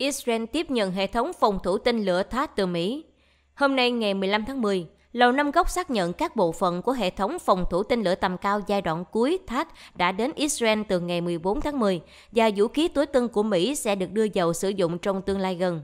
Israel tiếp nhận hệ thống phòng thủ tên lửa thát từ Mỹ. Hôm nay ngày 15 tháng 10, Lầu Năm Góc xác nhận các bộ phận của hệ thống phòng thủ tên lửa tầm cao giai đoạn cuối THAAD đã đến Israel từ ngày 14 tháng 10 và vũ khí tối tân của Mỹ sẽ được đưa vào sử dụng trong tương lai gần.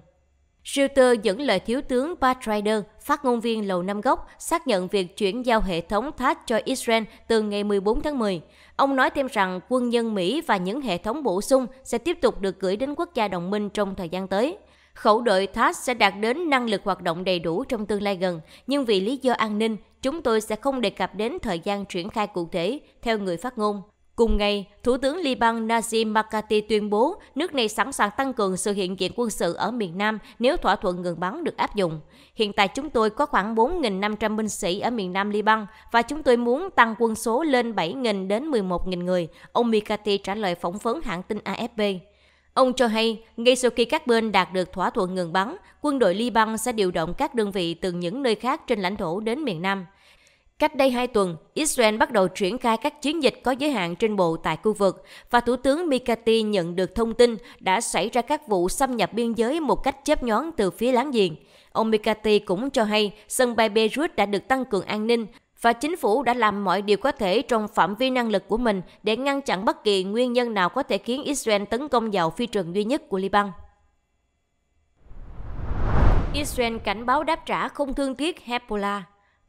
Reuters dẫn lời Thiếu tướng Pat Ryder, phát ngôn viên Lầu Năm Góc, xác nhận việc chuyển giao hệ thống THAAD cho Israel từ ngày 14 tháng 10. Ông nói thêm rằng quân nhân Mỹ và những hệ thống bổ sung sẽ tiếp tục được gửi đến quốc gia đồng minh trong thời gian tới. Khẩu đội THAAD sẽ đạt đến năng lực hoạt động đầy đủ trong tương lai gần, nhưng vì lý do an ninh, chúng tôi sẽ không đề cập đến thời gian triển khai cụ thể, theo người phát ngôn. Cùng ngày, Thủ tướng Liban Najib Makati tuyên bố nước này sẵn sàng tăng cường sự hiện diện quân sự ở miền Nam nếu thỏa thuận ngừng bắn được áp dụng. Hiện tại chúng tôi có khoảng 4.500 binh sĩ ở miền Nam Liban và chúng tôi muốn tăng quân số lên 7.000 đến 11.000 người, ông Mikati trả lời phỏng vấn hãng tin AFP. Ông cho hay, ngay sau khi các bên đạt được thỏa thuận ngừng bắn, quân đội Liban sẽ điều động các đơn vị từ những nơi khác trên lãnh thổ đến miền Nam. Cách đây 2 tuần, Israel bắt đầu triển khai các chiến dịch có giới hạn trên bộ tại khu vực và Thủ tướng Mikati nhận được thông tin đã xảy ra các vụ xâm nhập biên giới một cách chớp nhón từ phía láng giềng. Ông Mikati cũng cho hay sân bay Beirut đã được tăng cường an ninh và chính phủ đã làm mọi điều có thể trong phạm vi năng lực của mình để ngăn chặn bất kỳ nguyên nhân nào có thể khiến Israel tấn công vào phi trường duy nhất của Liban. Israel cảnh báo đáp trả không thương tiếc Hezbollah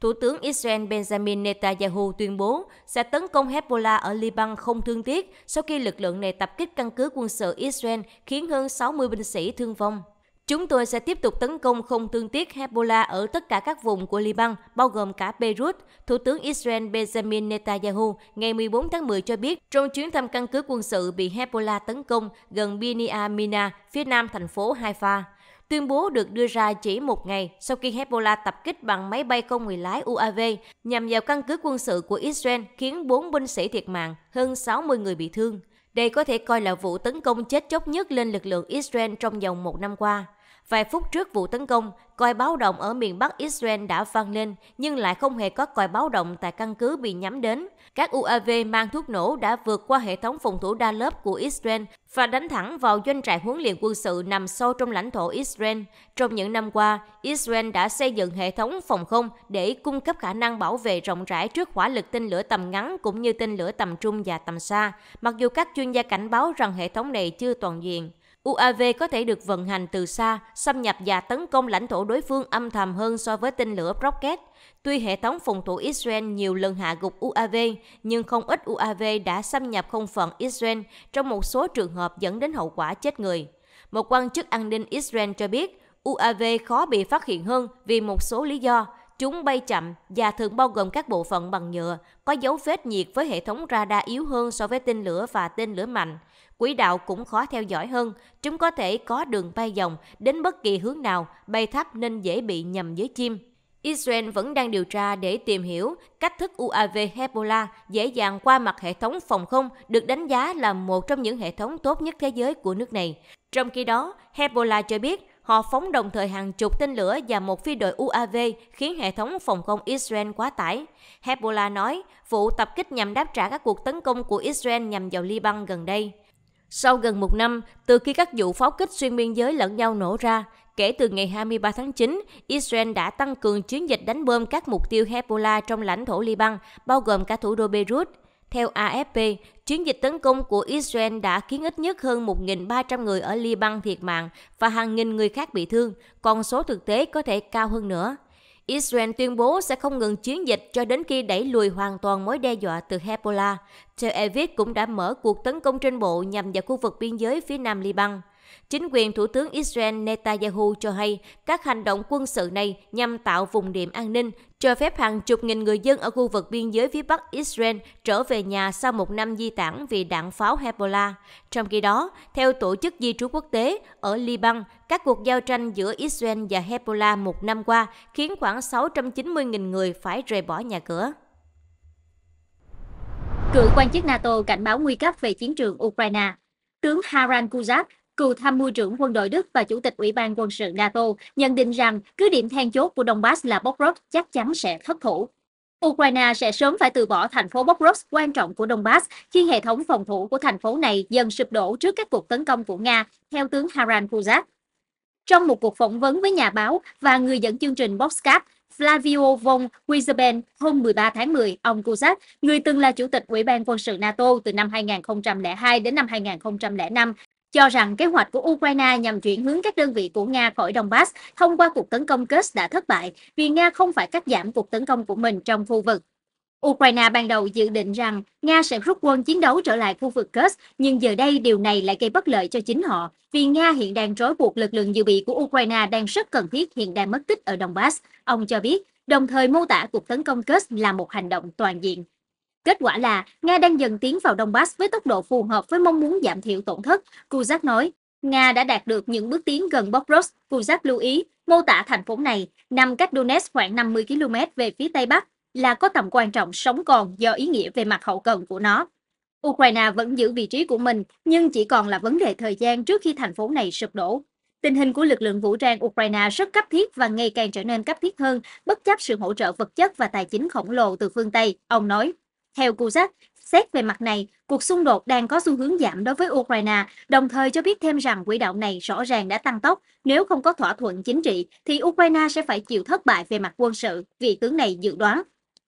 Thủ tướng Israel Benjamin Netanyahu tuyên bố sẽ tấn công Hezbollah ở Liban không thương tiếc sau khi lực lượng này tập kích căn cứ quân sự Israel khiến hơn 60 binh sĩ thương vong. Chúng tôi sẽ tiếp tục tấn công không thương tiếc Hezbollah ở tất cả các vùng của Liban, bao gồm cả Beirut. Thủ tướng Israel Benjamin Netanyahu ngày 14 tháng 10 cho biết trong chuyến thăm căn cứ quân sự bị Hezbollah tấn công gần Binia Mina, phía nam thành phố Haifa. Tuyên bố được đưa ra chỉ một ngày sau khi Hezbollah tập kích bằng máy bay không người lái UAV nhằm vào căn cứ quân sự của Israel khiến 4 binh sĩ thiệt mạng, hơn 60 người bị thương. Đây có thể coi là vụ tấn công chết chóc nhất lên lực lượng Israel trong vòng một năm qua. Vài phút trước vụ tấn công, còi báo động ở miền Bắc Israel đã vang lên nhưng lại không hề có còi báo động tại căn cứ bị nhắm đến. Các UAV mang thuốc nổ đã vượt qua hệ thống phòng thủ đa lớp của Israel và đánh thẳng vào doanh trại huấn luyện quân sự nằm sâu trong lãnh thổ Israel. Trong những năm qua, Israel đã xây dựng hệ thống phòng không để cung cấp khả năng bảo vệ rộng rãi trước hỏa lực tên lửa tầm ngắn cũng như tên lửa tầm trung và tầm xa, mặc dù các chuyên gia cảnh báo rằng hệ thống này chưa toàn diện. UAV có thể được vận hành từ xa, xâm nhập và tấn công lãnh thổ đối phương âm thầm hơn so với tên lửa Rocket. Tuy hệ thống phòng thủ Israel nhiều lần hạ gục UAV, nhưng không ít UAV đã xâm nhập không phận Israel trong một số trường hợp dẫn đến hậu quả chết người. Một quan chức an ninh Israel cho biết, UAV khó bị phát hiện hơn vì một số lý do, Chúng bay chậm và thường bao gồm các bộ phận bằng nhựa, có dấu vết nhiệt với hệ thống radar yếu hơn so với tên lửa và tên lửa mạnh. Quỹ đạo cũng khó theo dõi hơn, chúng có thể có đường bay vòng đến bất kỳ hướng nào, bay thấp nên dễ bị nhầm với chim. Israel vẫn đang điều tra để tìm hiểu cách thức UAV Hezbollah dễ dàng qua mặt hệ thống phòng không được đánh giá là một trong những hệ thống tốt nhất thế giới của nước này. Trong khi đó, Hezbollah cho biết Họ phóng đồng thời hàng chục tên lửa và một phi đội UAV khiến hệ thống phòng không Israel quá tải. Hezbollah nói vụ tập kích nhằm đáp trả các cuộc tấn công của Israel nhằm vào Liban gần đây. Sau gần một năm, từ khi các vụ pháo kích xuyên biên giới lẫn nhau nổ ra, kể từ ngày 23 tháng 9, Israel đã tăng cường chiến dịch đánh bom các mục tiêu Hezbollah trong lãnh thổ Liban, bao gồm cả thủ đô Beirut. Theo AFP, chiến dịch tấn công của Israel đã khiến ít nhất hơn 1.300 người ở Liban thiệt mạng và hàng nghìn người khác bị thương, con số thực tế có thể cao hơn nữa. Israel tuyên bố sẽ không ngừng chiến dịch cho đến khi đẩy lùi hoàn toàn mối đe dọa từ Hezbollah. Tel Aviv cũng đã mở cuộc tấn công trên bộ nhằm vào khu vực biên giới phía nam Liban. Chính quyền Thủ tướng Israel Netanyahu cho hay các hành động quân sự này nhằm tạo vùng điểm an ninh, cho phép hàng chục nghìn người dân ở khu vực biên giới phía Bắc Israel trở về nhà sau một năm di tản vì đạn pháo Hezbollah. Trong khi đó, theo Tổ chức Di trú Quốc tế, ở Liban, các cuộc giao tranh giữa Israel và Hezbollah một năm qua khiến khoảng 690.000 người phải rời bỏ nhà cửa. Cựu quan chức NATO cảnh báo nguy cấp về chiến trường Ukraine. Tướng Haran Kuzak cựu tham mưu trưởng quân đội Đức và Chủ tịch Ủy ban quân sự NATO nhận định rằng cứ điểm then chốt của Donbass là Bokrov chắc chắn sẽ thất thủ. Ukraine sẽ sớm phải từ bỏ thành phố Bokrov quan trọng của Donbass khi hệ thống phòng thủ của thành phố này dần sụp đổ trước các cuộc tấn công của Nga, theo tướng Haran Kuzak. Trong một cuộc phỏng vấn với nhà báo và người dẫn chương trình Boxcap, Flavio von Wieseben hôm 13 tháng 10, ông Kuzak, người từng là chủ tịch Ủy ban quân sự NATO từ năm 2002 đến năm 2005, cho rằng kế hoạch của Ukraine nhằm chuyển hướng các đơn vị của Nga khỏi Donbass thông qua cuộc tấn công Kursk đã thất bại vì Nga không phải cắt giảm cuộc tấn công của mình trong khu vực. Ukraine ban đầu dự định rằng Nga sẽ rút quân chiến đấu trở lại khu vực Kursk, nhưng giờ đây điều này lại gây bất lợi cho chính họ, vì Nga hiện đang trói buộc lực lượng dự bị của Ukraine đang rất cần thiết hiện đang mất tích ở Donbass, ông cho biết, đồng thời mô tả cuộc tấn công Kursk là một hành động toàn diện. Kết quả là Nga đang dần tiến vào Donbass với tốc độ phù hợp với mong muốn giảm thiểu tổn thất, Kuzak nói. Nga đã đạt được những bước tiến gần Bobrov, Kuzak lưu ý, mô tả thành phố này nằm cách Donetsk khoảng 50 km về phía Tây Bắc là có tầm quan trọng sống còn do ý nghĩa về mặt hậu cần của nó. Ukraine vẫn giữ vị trí của mình, nhưng chỉ còn là vấn đề thời gian trước khi thành phố này sụp đổ. Tình hình của lực lượng vũ trang Ukraine rất cấp thiết và ngày càng trở nên cấp thiết hơn, bất chấp sự hỗ trợ vật chất và tài chính khổng lồ từ phương Tây, ông nói. Theo Kuzak, Xét về mặt này, cuộc xung đột đang có xu hướng giảm đối với Ukraine, đồng thời cho biết thêm rằng quỹ đạo này rõ ràng đã tăng tốc. Nếu không có thỏa thuận chính trị, thì Ukraine sẽ phải chịu thất bại về mặt quân sự, vị tướng này dự đoán.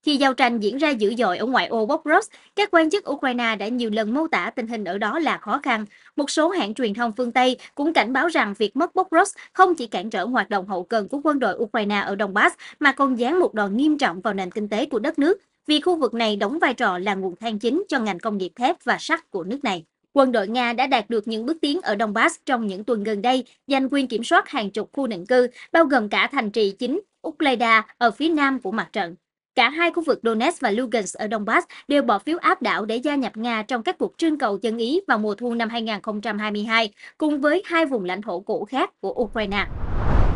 Khi giao tranh diễn ra dữ dội ở ngoại ô Bobros, các quan chức Ukraine đã nhiều lần mô tả tình hình ở đó là khó khăn. Một số hãng truyền thông phương Tây cũng cảnh báo rằng việc mất Bobros không chỉ cản trở hoạt động hậu cần của quân đội Ukraine ở Donbass mà còn giáng một đòn nghiêm trọng vào nền kinh tế của đất nước vì khu vực này đóng vai trò là nguồn than chính cho ngành công nghiệp thép và sắt của nước này. Quân đội Nga đã đạt được những bước tiến ở Donbass trong những tuần gần đây, giành quyền kiểm soát hàng chục khu định cư, bao gồm cả thành trì chính Ukleda ở phía nam của mặt trận. Cả hai khu vực Donetsk và Lugansk ở Donbass đều bỏ phiếu áp đảo để gia nhập Nga trong các cuộc trưng cầu dân ý vào mùa thu năm 2022, cùng với hai vùng lãnh thổ cũ khác của Ukraine.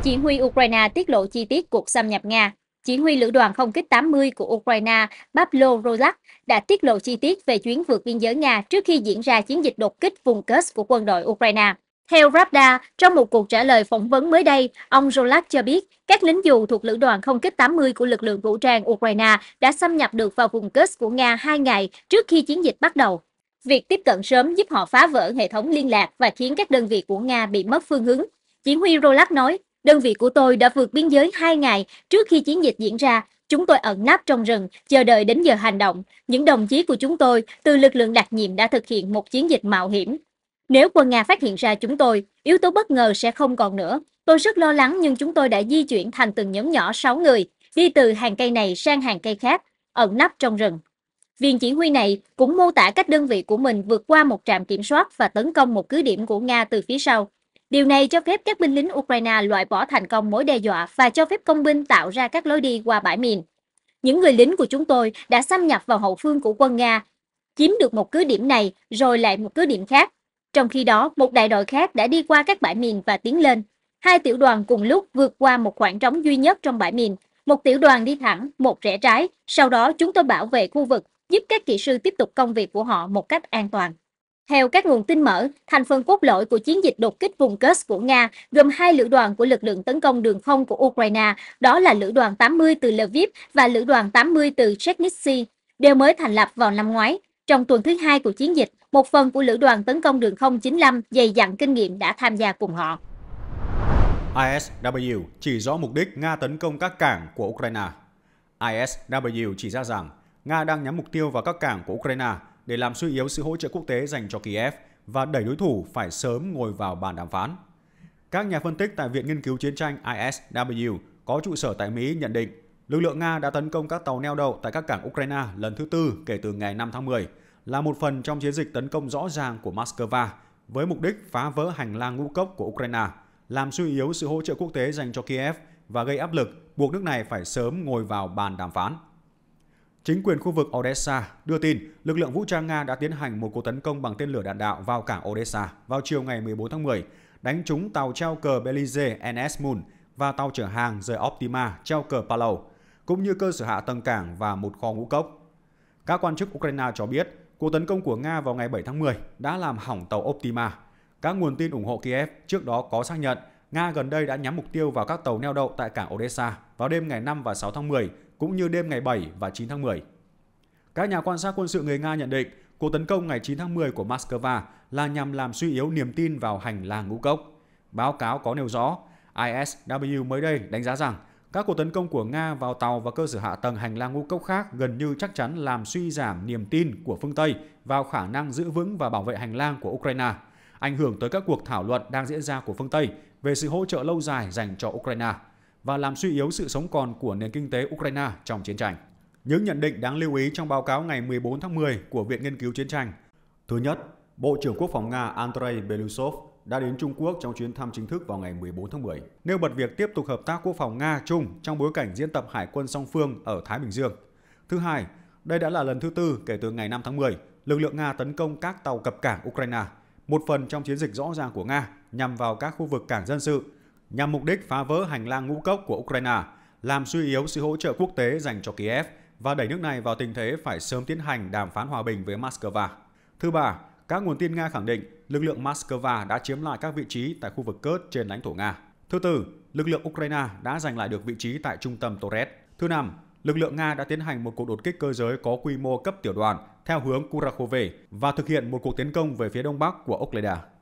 Chỉ huy Ukraine tiết lộ chi tiết cuộc xâm nhập Nga chỉ huy lữ đoàn không kích 80 của Ukraine Pablo Rozak đã tiết lộ chi tiết về chuyến vượt biên giới Nga trước khi diễn ra chiến dịch đột kích vùng Kursk của quân đội Ukraine. Theo Ravda, trong một cuộc trả lời phỏng vấn mới đây, ông Zolak cho biết các lính dù thuộc lữ đoàn không kích 80 của lực lượng vũ trang Ukraine đã xâm nhập được vào vùng Kursk của Nga hai ngày trước khi chiến dịch bắt đầu. Việc tiếp cận sớm giúp họ phá vỡ hệ thống liên lạc và khiến các đơn vị của Nga bị mất phương hướng. Chỉ huy Rolak nói, Đơn vị của tôi đã vượt biên giới 2 ngày trước khi chiến dịch diễn ra. Chúng tôi ẩn nấp trong rừng, chờ đợi đến giờ hành động. Những đồng chí của chúng tôi từ lực lượng đặc nhiệm đã thực hiện một chiến dịch mạo hiểm. Nếu quân Nga phát hiện ra chúng tôi, yếu tố bất ngờ sẽ không còn nữa. Tôi rất lo lắng nhưng chúng tôi đã di chuyển thành từng nhóm nhỏ 6 người, đi từ hàng cây này sang hàng cây khác, ẩn nấp trong rừng. Viên chỉ huy này cũng mô tả cách đơn vị của mình vượt qua một trạm kiểm soát và tấn công một cứ điểm của Nga từ phía sau. Điều này cho phép các binh lính Ukraine loại bỏ thành công mối đe dọa và cho phép công binh tạo ra các lối đi qua bãi mìn. Những người lính của chúng tôi đã xâm nhập vào hậu phương của quân Nga, chiếm được một cứ điểm này rồi lại một cứ điểm khác. Trong khi đó, một đại đội khác đã đi qua các bãi mìn và tiến lên. Hai tiểu đoàn cùng lúc vượt qua một khoảng trống duy nhất trong bãi mìn. Một tiểu đoàn đi thẳng, một rẽ trái. Sau đó chúng tôi bảo vệ khu vực, giúp các kỹ sư tiếp tục công việc của họ một cách an toàn. Theo các nguồn tin mở, thành phần cốt lõi của chiến dịch đột kích vùng Kursk của Nga gồm hai lữ đoàn của lực lượng tấn công đường không của Ukraine, đó là lữ đoàn 80 từ Lviv và lữ đoàn 80 từ Chernivtsi, đều mới thành lập vào năm ngoái. Trong tuần thứ hai của chiến dịch, một phần của lữ đoàn tấn công đường không 95 dày dặn kinh nghiệm đã tham gia cùng họ. ISW chỉ rõ mục đích Nga tấn công các cảng của Ukraine. ISW chỉ ra rằng Nga đang nhắm mục tiêu vào các cảng của Ukraine – để làm suy yếu sự hỗ trợ quốc tế dành cho Kiev và đẩy đối thủ phải sớm ngồi vào bàn đàm phán. Các nhà phân tích tại Viện Nghiên cứu Chiến tranh ISW có trụ sở tại Mỹ nhận định lực lượng Nga đã tấn công các tàu neo đậu tại các cảng Ukraine lần thứ tư kể từ ngày 5 tháng 10 là một phần trong chiến dịch tấn công rõ ràng của Moscow với mục đích phá vỡ hành lang ngũ cốc của Ukraine, làm suy yếu sự hỗ trợ quốc tế dành cho Kiev và gây áp lực buộc nước này phải sớm ngồi vào bàn đàm phán. Chính quyền khu vực Odessa đưa tin lực lượng vũ trang Nga đã tiến hành một cuộc tấn công bằng tên lửa đạn đạo vào cảng Odessa vào chiều ngày 14 tháng 10, đánh trúng tàu treo cờ Belize NS Moon và tàu chở hàng rời Optima treo cờ Palau, cũng như cơ sở hạ tầng cảng và một kho ngũ cốc. Các quan chức Ukraine cho biết cuộc tấn công của Nga vào ngày 7 tháng 10 đã làm hỏng tàu Optima. Các nguồn tin ủng hộ Kiev trước đó có xác nhận Nga gần đây đã nhắm mục tiêu vào các tàu neo đậu tại cảng Odessa vào đêm ngày 5 và 6 tháng 10 cũng như đêm ngày 7 và 9 tháng 10. Các nhà quan sát quân sự người Nga nhận định cuộc tấn công ngày 9 tháng 10 của Moscow là nhằm làm suy yếu niềm tin vào hành lang ngũ cốc. Báo cáo có nêu rõ, ISW mới đây đánh giá rằng các cuộc tấn công của Nga vào tàu và cơ sở hạ tầng hành lang ngũ cốc khác gần như chắc chắn làm suy giảm niềm tin của phương Tây vào khả năng giữ vững và bảo vệ hành lang của Ukraine, ảnh hưởng tới các cuộc thảo luận đang diễn ra của phương Tây về sự hỗ trợ lâu dài dành cho Ukraine và làm suy yếu sự sống còn của nền kinh tế Ukraine trong chiến tranh. Những nhận định đáng lưu ý trong báo cáo ngày 14 tháng 10 của Viện Nghiên cứu Chiến tranh. Thứ nhất, Bộ trưởng Quốc phòng Nga Andrei Belousov đã đến Trung Quốc trong chuyến thăm chính thức vào ngày 14 tháng 10, nêu bật việc tiếp tục hợp tác quốc phòng Nga-Trung trong bối cảnh diễn tập hải quân song phương ở Thái Bình Dương. Thứ hai, đây đã là lần thứ tư kể từ ngày 5 tháng 10, lực lượng Nga tấn công các tàu cập cảng Ukraine, một phần trong chiến dịch rõ ràng của Nga nhằm vào các khu vực cảng dân sự nhằm mục đích phá vỡ hành lang ngũ cốc của Ukraine, làm suy yếu sự hỗ trợ quốc tế dành cho Kiev và đẩy nước này vào tình thế phải sớm tiến hành đàm phán hòa bình với Moscow. Thứ ba, các nguồn tin Nga khẳng định lực lượng Moscow đã chiếm lại các vị trí tại khu vực Kurd trên lãnh thổ Nga. Thứ tư, lực lượng Ukraine đã giành lại được vị trí tại trung tâm Torres. Thứ năm, lực lượng Nga đã tiến hành một cuộc đột kích cơ giới có quy mô cấp tiểu đoàn theo hướng Kurakhove và thực hiện một cuộc tiến công về phía đông bắc của Okleda.